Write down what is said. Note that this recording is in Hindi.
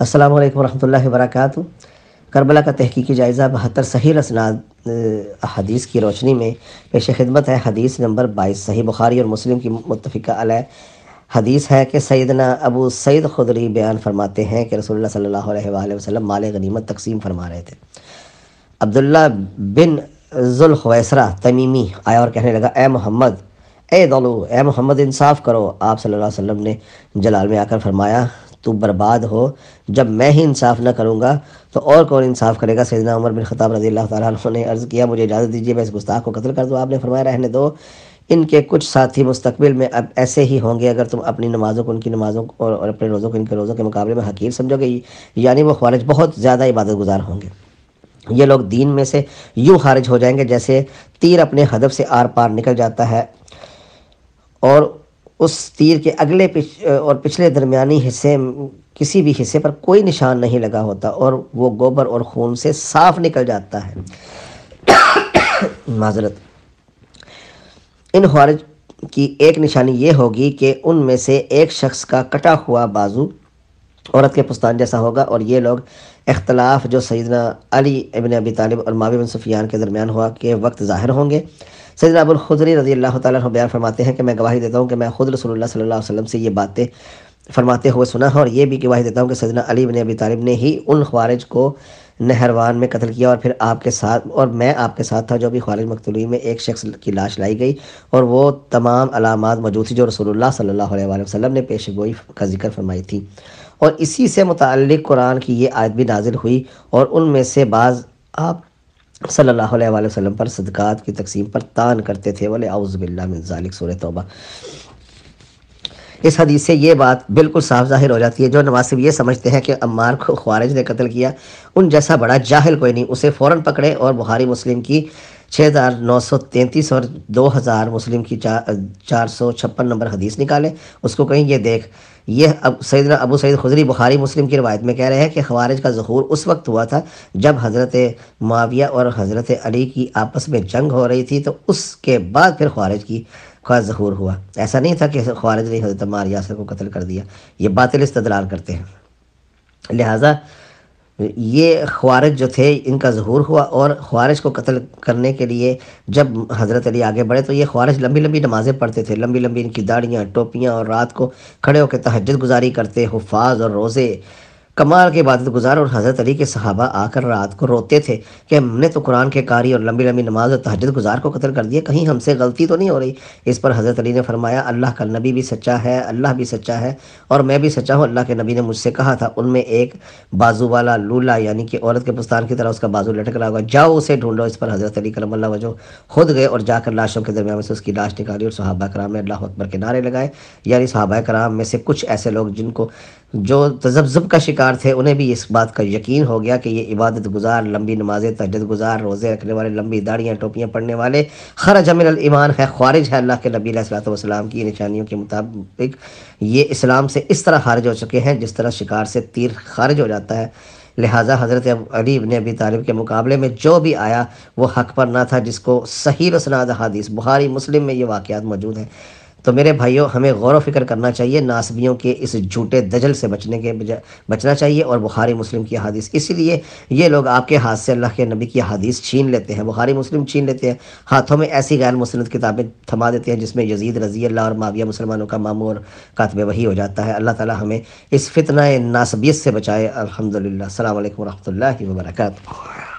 अस्सलाम वालेकुम रहमतुल्लाहि करबला का तहकीकी जायज़ा बहत्तर सही रसनाद हदीस की रोशनी में पेश खिदमत है हदीस नंबर बाईस सही बुखारी और मुस्लिम की मुतफ़ा अलह हदीस है कि सैदना अबू सैद खुदरी बयान फरमाते हैं कि रसोल सल्ला वसलम माल गनीमत तकसीम फरमा रहे थे अब्दुल्ला बिन जुलखैसरा तमीमी आया और कहने लगा ए मोहम्मद ए दौलू ए मोहम्मद इंसाफ करो आप सल्लल्लाहु अलैहि वसल्लम ने जलाल में आकर फरमाया तू बर्बाद हो जब मैं ही इंसाफ ना करूँगा तो और कौन इंसाफ करेगा सैदना उमर बिन खताब रजी अल्लाह ने अर्ज़ किया मुझे इजाज़त दीजिए मैं इस गुस्ताख को कत्ल कर दूँ आपने फरमाया रहने दो इनके कुछ साथी मुस्तबिल में अब ऐसे ही होंगे अगर तुम अपनी नमाज़ों को उनकी नमाज़ों को और अपने रोज़ों को इनके रोज़ों के मुकाबले में हकीर समझोगे यानी वो खारिज बहुत ज़्यादा इबादत गुजार होंगे ये लोग दीन में से यूँ खारिज हो जाएंगे जैसे तीर अपने हदफ से आर पार निकल जाता है और उस तीर के अगले पिछ और पिछले दरमियानी हिस्से किसी भी हिस्से पर कोई निशान नहीं लगा होता और वो गोबर और खून से साफ निकल जाता है माजरत इन खारिज की एक निशानी ये होगी कि उनमें से एक शख्स का कटा हुआ बाजू औरत के पुस्तान जैसा होगा और ये लोग इख्तलाफ जो सैदना अली इबन अबी तालिब और मावी बिन सुफियान के दरमियान हुआ के वक्त ज़ाहिर होंगे सैद खुजरी रजी अल्लाह तैयार फरमाते हैं कि मैं गवाही देता हूँ कि मैं खुद रसोल्ला सल्ला वसलम से ये बातें फरमाते हुए सुना है और ये भी गवाही देता हूँ कि सैदना अली बन अबी तालिब ने ही उन खारिज को नहरवान में कत्ल किया और फिर आपके साथ और मैं आपके साथ था जो भी खारिज मकतुली में एक शख्स की लाश लाई गई और वो तमाम अलामत मौजूद थी जो रसोल्ला सल्ला वसलम ने पेश गोई का जिक्र फरमाई थी और इसी से मुतल कुरान की ये आयत भी नाजिल हुई और उनमें से बाज़ आप अलैहि वसल्लम पर सदक़ात की तकसीम पर तान करते थे वाले आउज़बिल्लाजालिक सूर तौबा इस हदीस से ये बात बिल्कुल साफ जाहिर हो जाती है जो नवासिब ये समझते हैं कि अम्मार को ख्वारिज ने कत्ल किया उन जैसा बड़ा जाहिल कोई नहीं उसे फ़ौर पकड़े और बुहारी मुस्लिम की छः हज़ार नौ सौ तैंतीस और दो हज़ार मुस्लिम की चार चार सौ छप्पन नंबर हदीस निकालें उसको कहीं ये देख ये अब सैद अबू सैद खुजरी बुखारी मुस्लिम की रवायत में कह रहे हैं कि खवारज का जहूर उस वक्त हुआ था जब हज़रत माविया और हज़रत अली की आपस में जंग हो रही थी तो उसके बाद फिर खवारिज की का जहूर हुआ ऐसा नहीं था कि खवारिज ने हज़रत मार यासर को कत्ल कर दिया ये बातिल इस्तदलाल करते हैं लिहाजा ये ख्वारज जो थे इनका जहूर हुआ और ख्वारज को कत्ल करने के लिए जब हज़रत अली आगे बढ़े तो ये ख्वारज लंबी लंबी नमाज़ें पढ़ते थे लंबी लंबी इनकी दाढ़ियाँ टोपियाँ और रात को खड़े होकर तहजद गुजारी करते हफाज और रोज़े कमाल के इबादत गुजार और हज़रत अली के सहाबा आकर रात को रोते थे कि हमने तो कुरान के कारी और लंबी लंबी नमाज और तहजद गुजार को कतल कर दिया कहीं हमसे गलती तो नहीं हो रही इस पर हज़रत अली ने फरमाया अल्लाह का नबी भी सच्चा है अल्लाह भी सच्चा है और मैं भी सच्चा हूँ अल्लाह के नबी ने मुझसे कहा था उनमें एक बाजू वाला लूला यानी कि औरत के पुस्तान की तरह उसका बाजू लटक रहा होगा जाओ उसे ढूंढो इस पर हज़रत अली करम वजो खुद गए और जाकर लाशों के दरमियान से उसकी लाश निकाली और सहाबा कराम ने अल्लाह अकबर के नारे लगाए यानी सहाबा कराम में से कुछ ऐसे लोग जिनको जो तजब्जब का शिकार थे उन्हें भी इस बात का यकीन हो गया कि ये इबादत गुजार लंबी नमाजें तजद गुजार रोज़े रखने वाले लंबी दाढ़ियाँ टोपियाँ पढ़ने वाले हर जमिल ईमान है ख्वारिज है अल्लाह के नबी सलाम की निशानियों के मुताबिक ये इस्लाम से इस तरह खारिज हो चुके हैं जिस तरह शिकार से तीर खारिज हो जाता है लिहाजा हज़रत अली ने अभी तालब के मुकाबले में जो भी आया वो हक पर ना था जिसको सही रसनाद हदीस बुहारी मुस्लिम में ये वाक़ मौजूद हैं तो मेरे भाइयों हमें गौर फिक्र करना चाहिए नासबियों के इस झूठे दजल से बचने के बचना चाहिए और बुखारी मुस्लिम की हदीस इसीलिए ये लोग आपके हाथ से अल्लाह के नबी की हदीस छीन लेते हैं बुखारी मुस्लिम छीन लेते हैं हाथों में ऐसी गैर मुसनद किताबें थमा देते हैं जिसमें यजीद रजी अल्लाह और माविया मुसलमानों का मामू और कातब वही हो जाता है अल्लाह ताली हमें इस फितना नासबियत से बचाए अलहमदिल्ला अल्लाम वर्का